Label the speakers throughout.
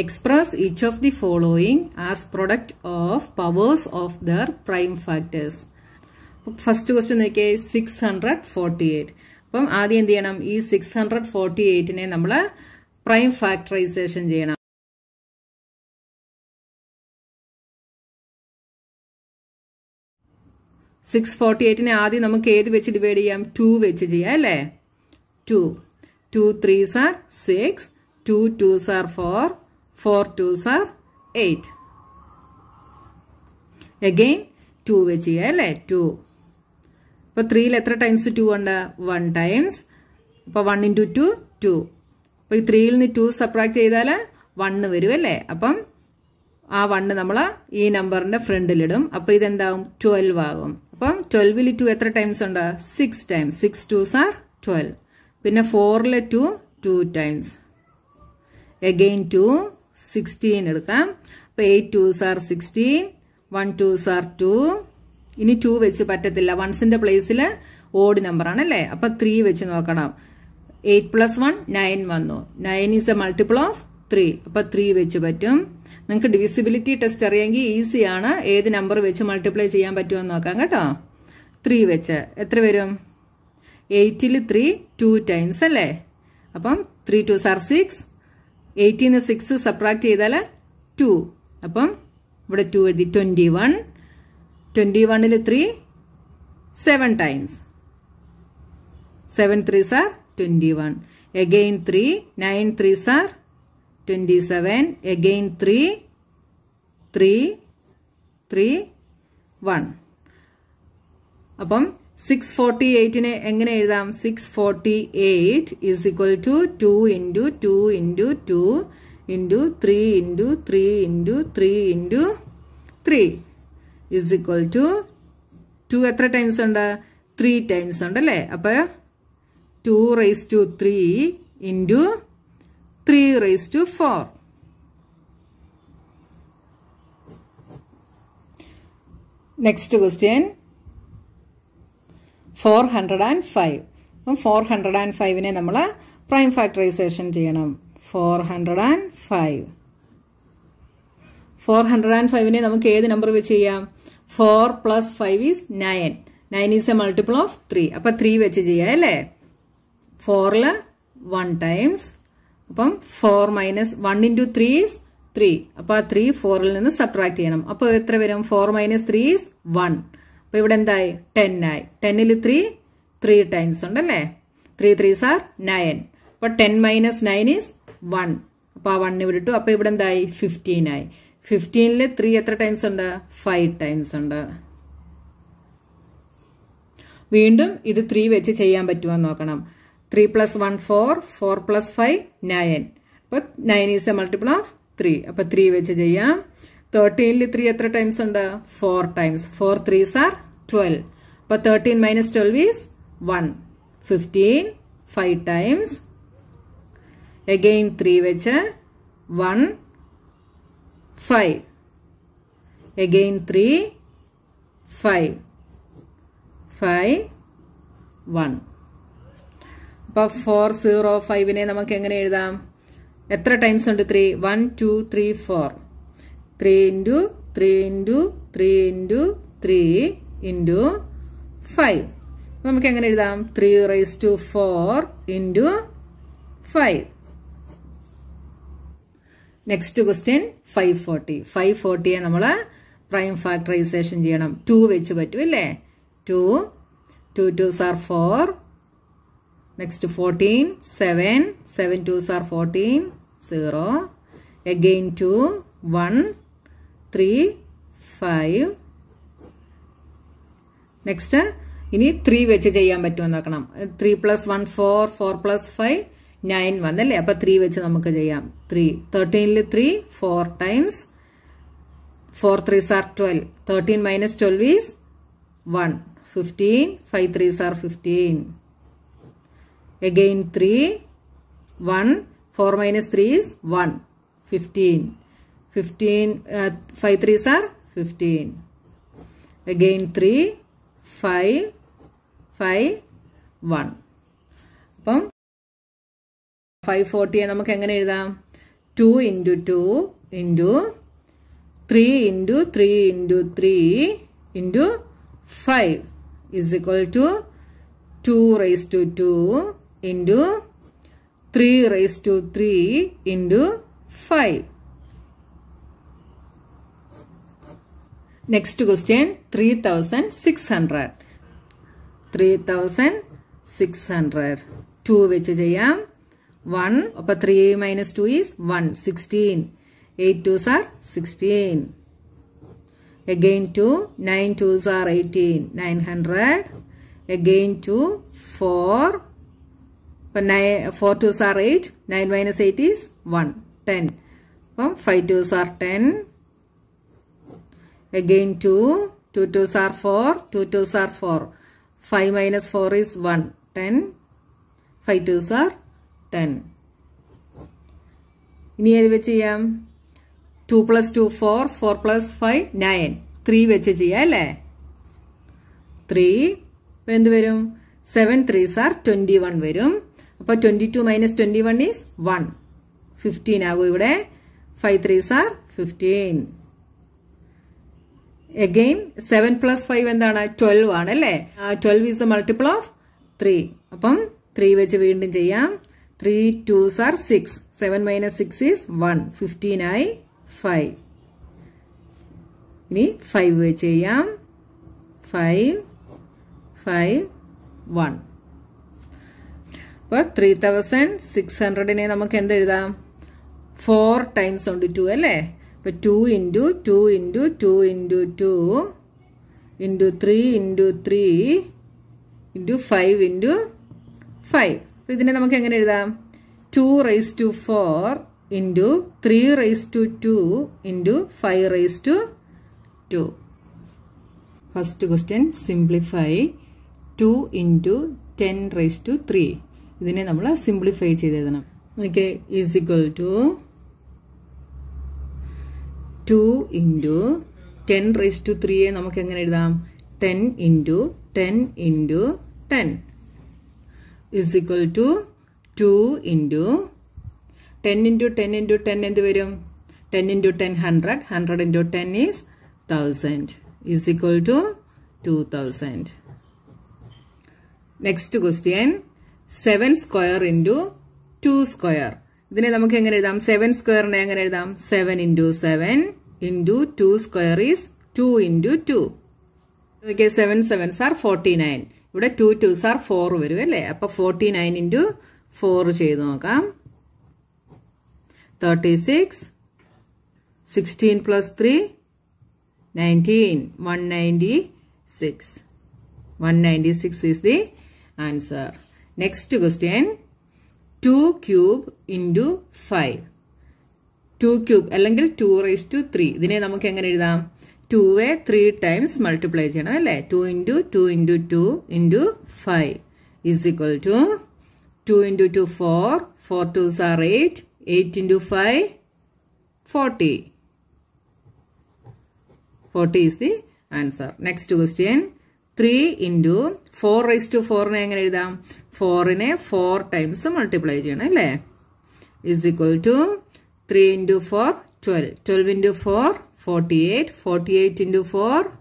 Speaker 1: express each of the following as product of powers of their prime factors. First question നോക്കിയേ six hundred forty eight അപ്പം ആദ്യം എന്ത് ചെയ്യണം ഈ six hundred forty എയ്റ്റിനെ നമ്മൾ പ്രൈം ഫാക്ടറൈസേഷൻ ചെയ്യണം സിക്സ് ഫോർട്ടി എയ്റ്റിനെ ആദ്യം നമുക്ക് ഏത് വെച്ച് ഡിവൈഡ് ചെയ്യാം ടു വെച്ച് ചെയ്യാം അല്ലേ two two threes are six two twos are four 4 2s are 8. Again 2 വെച്ച് ചെയ്യുക അല്ലേ ടു അപ്പോൾ ത്രീയിൽ എത്ര ടൈംസ് ടു ഉണ്ട് വൺ ടൈംസ് അപ്പോൾ വൺ ഇൻറ്റു ടു ടു അപ്പോൾ ഈ ത്രീയിൽ നിന്ന് ടു സപ്രാക്ട് ചെയ്താൽ വണ്ണ് വരും അല്ലേ അപ്പം ആ വണ്ണ് നമ്മൾ ഈ നമ്പറിൻ്റെ ഫ്രണ്ടിലിടും അപ്പോൾ ഇതെന്താവും ട്വൽവ് ആകും അപ്പം ട്വൽവിൽ ടു എത്ര ടൈംസ് ഉണ്ട് six times six twos are twelve പിന്നെ ഫോറിൽ two two times again two sixteen എടുക്കാം അപ്പോൾ eight twos are sixteen one twos are two ഇനി ടു വെച്ച് പറ്റത്തില്ല വൺസിന്റെ പ്ലേസിൽ ഓഡ് നമ്പറാണ് അല്ലേ അപ്പൊ ത്രീ വെച്ച് നോക്കണം എയ്റ്റ് പ്ലസ് വൺ നയൻ വന്നു nine is a multiple of three അപ്പൊ ത്രീ വെച്ച് പറ്റും നിങ്ങൾക്ക് ഡിവിസിബിലിറ്റി ടെസ്റ്റ് അറിയാമെങ്കിൽ ഈസിയാണ് ഏത് നമ്പർ വെച്ച് മൾട്ടിപ്ലൈ ചെയ്യാൻ എന്ന് നോക്കാം കേട്ടോ ത്രീ വെച്ച് എത്ര വരും എയ്റ്റിൽ ത്രീ ടു ടൈംസ് അല്ലേ അപ്പം ത്രീ ടു സാർ സിക്സ് എയ്റ്റീന്ന് സിക്സ് സപ്രാക്ട് ചെയ്താൽ ടു അപ്പം ഇവിടെ ടു എഴുതി ട്വൻറ്റി വൺ ട്വൻറ്റി വണ്ണിൽ three seven times seven three sir twenty one again three nine three sir twenty seven again three three three one അപ്പം six forty എയ്റ്റിനെ എങ്ങനെ എഴുതാം six forty eight is equal to two into two into two into three into three into three into three is equal to to എത്ര times ഉണ്ട് three times ഉണ്ട് അല്ലേ അപ്പോൾ two raise to three into three raise to four next question four hundred and five അപ്പം four hundred and ഫൈവിനെ നമ്മൾ prime factorisation ചെയ്യണം four hundred and five four hundred and ഫൈവിനെ നമുക്ക് ഏത് നമ്പർ വെച്ച് ചെയ്യാം four plus five is nine nine is a multiple of three അപ്പം ത്രീ വെച്ച് ചെയ്യാം അല്ലേ ഫോറില് വൺ ടൈംസ് അപ്പം four minus one into three is three അപ്പം ആ ത്രീ ഫോറിൽ നിന്ന് സബ്ട്രാക്ട് ചെയ്യണം അപ്പോൾ എത്ര വരും four minus three is one അപ്പോൾ ഇവിടെ എന്തായി ടെൻ ആയി ടെന്നിൽ ത്രീ ത്രീ ടൈംസ് ഉണ്ടല്ലേ ത്രീ ത്രീസ് ആർ നയൻ അപ്പോൾ ten minus nine is one അപ്പോൾ ആ വൺ ഇവിടെ ഇട്ടു അപ്പോൾ ഇവിടെ എന്തായി ഫിഫ്റ്റീൻ ആയി ഫിഫ്റ്റീനിൽ ത്രീ എത്ര ടൈംസ് ഉണ്ട് ഫൈവ് ടൈംസ് ഉണ്ട് വീണ്ടും ഇത് ത്രീ വെച്ച് ചെയ്യാൻ പറ്റുമോ നോക്കണം three plus one four four plus five nine അപ്പോൾ nine is a multiple of three അപ്പോൾ ത്രീ വെച്ച് ചെയ്യാം തേർട്ടീനിൽ ത്രീ എത്ര ടൈംസ് ഉണ്ട് four times four threes are twelve അപ്പൊ thirteen minus twelve is one fifteen five times again three വെച്ച് one five again three five five one അപ്പൊ four zero ഫൈവിനെ നമുക്ക് എങ്ങനെ എഴുതാം എത്ര ടൈംസ് ഉണ്ട് three one two three four three into three into three into three into five നമുക്ക് എങ്ങനെ എഴുതാം three raise to four into five next question five forty five ഫോർട്ടിയെ നമ്മൾ പ്രൈം ഫാക്ടറൈസേഷൻ ചെയ്യണം ടു വെച്ച് പറ്റും അല്ലേ two two twos are four next fourteen seven seven twos are fourteen zero again two one three five next ഇനി three വെച്ച് ചെയ്യാൻ പറ്റുമെന്ന് നോക്കണം three plus one four four plus five nine one അല്ലേ അപ്പം ത്രീ വെച്ച് നമുക്ക് ചെയ്യാം ത്രീ തേർട്ടീനിൽ three four times four threes are twelve thirteen minus twelve is one fifteen five threes are fifteen again three one four minus three is one fifteen 15, uh, 5 3s are 15. Again 3, 5, 5, 1. അപ്പം five ഫോർട്ടിയെ നമുക്ക് എങ്ങനെ എഴുതാം two into two into three into three into three into five is equal to two raise to two into three raise to three into five Next question 3600. 3600. 2 which is 1. 1. 3 minus 2 is 1. 16. 8 twos are 16. Again 2. 9 twos are 18. 900. Again 2. 4. 4 twos are 8. 9 minus 8 is 1. 10. 5 twos are 10. Again 2. 2 2s are 4. 2 2s are 4. 5 minus 4 is 1. 10. 5 2s are 10. ഇനി ഏത് വെച്ച് ചെയ്യാം two plus two four four plus five nine three വെച്ച് ചെയ്യാം അല്ലേ three എന്ത് വരും seven threes are twenty one വരും അപ്പോൾ twenty two minus twenty one is one fifteen ആകും ഇവിടെ five threes are fifteen again seven plus five എന്താണ് ട്വൽവ് ആണ് അല്ലേ twelve is a multiple of three അപ്പം ത്രീ വെച്ച് വീണ്ടും ചെയ്യാം three twos are six seven minus six is one fifteen ആയി ഫൈവ് ഇനി ഫൈവ് വെച്ച് ചെയ്യാം ഫൈവ് ഫൈവ് വൺ അപ്പൊ ത്രീ തൗസൻഡ് സിക്സ് ഹൺഡ്രഡിനെ നമുക്ക് എന്ത് എഴുതാം ഫോർ ടൈംസ് ഉണ്ട് ടു അല്ലേ ഇപ്പോൾ two into two into two into two into three into three into five into five അപ്പോൾ ഇതിനെ നമുക്ക് എങ്ങനെ എഴുതാം two raise to four into three raise to two into five raise to two first question simplify two into ten raise to three ഇതിനെ നമ്മൾ simplify ചെയ്തെഴുതണം എഴുതണം okay is equal to two into ten raise to ത്രീയെ നമുക്ക് എങ്ങനെ എഴുതാം ten into ten into ten is equal to two into ten into ten into ten എന്ത് വരും ten into ten hundred hundred into ten is thousand is equal to two thousand next question seven square into two square ഇതിനെ നമുക്ക് എങ്ങനെ എഴുതാം seven സ്ക്വയറിനെ എങ്ങനെ എഴുതാം seven into seven into 2 square is 2 into 2. Okay 7 sevens are 49. ഇവിടെ 2 two's R 4 വരും അല്ലേ അപ്പോൾ 49 നയൻ 4 ചെയ്തു നോക്കാം 36 16 sixteen plus three 196 one ninety six one ninety six is the answer next question two cube into five two cube അല്ലെങ്കിൽ two raise to three ഇതിനെ നമുക്ക് എങ്ങനെ എഴുതാം ടുവെ ത്രീ ടൈംസ് മൾട്ടിപ്ലൈ ചെയ്യണം അല്ലെ two into two into two into five is equal to two into two four four twos are eight eight into five forty forty is the answer next question three into four raise to ഫോറിനെ എങ്ങനെ എഴുതാം ഫോറിനെ four times multiply ചെയ്യണം അല്ലേ is equal to 3 into 4, 12. 12 into 4, 48. 48 into 4,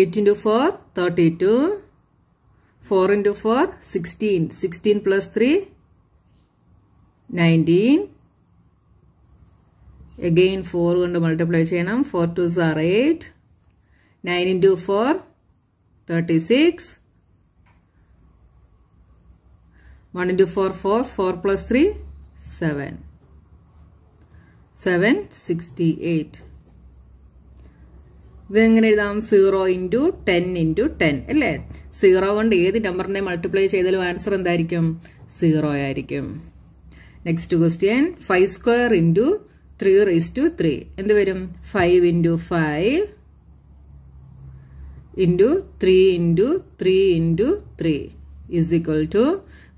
Speaker 1: 8 into 4, 32. 4 into 4, 16. 16 plus 3, 19. Again 4 കൊണ്ട് multiply ചെയ്യണം 4 2s are 8. 9 into 4, 36. One 1 four four 4. 4 plus seven 7. 7, 68. ഇതെങ്ങനെ എഴുതാം zero into ten into ten അല്ലേ സീറോ കൊണ്ട് ഏത് നമ്പറിനെ മൾട്ടിപ്ലൈ ചെയ്താലും ആൻസർ എന്തായിരിക്കും സീറോ ആയിരിക്കും next question five square into three raise to three എന്ത് വരും five into five into three into three into three is equal to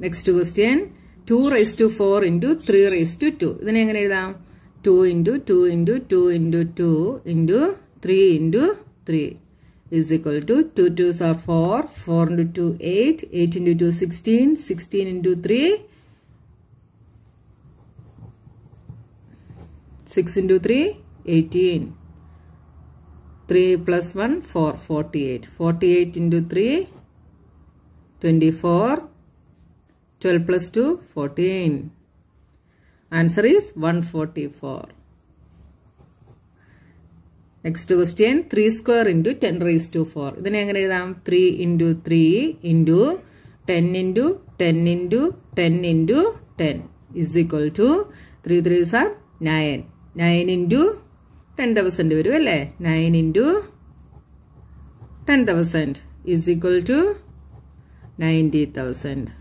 Speaker 1: Next question. 2 raised to 4 into 3 raised to 2. Then I again, 2 into 2 into 2 into 2 into 3 into 3 is equal to 2 twos are 4, 4 into 2 8, 8 into 2 16, 16 into 3 6 into 3 18. 3 plus 1 4 48. 48 into 3 24. 12 plus 2, 14. Answer is 144. Next question three square into ten raise to four ഇതിനെ എങ്ങനെ എഴുതാം three into three into ten into ten into ten into ten is equal to three threes are nine nine into ten thousand വരും അല്ലേ nine into ten thousand is equal to ninety thousand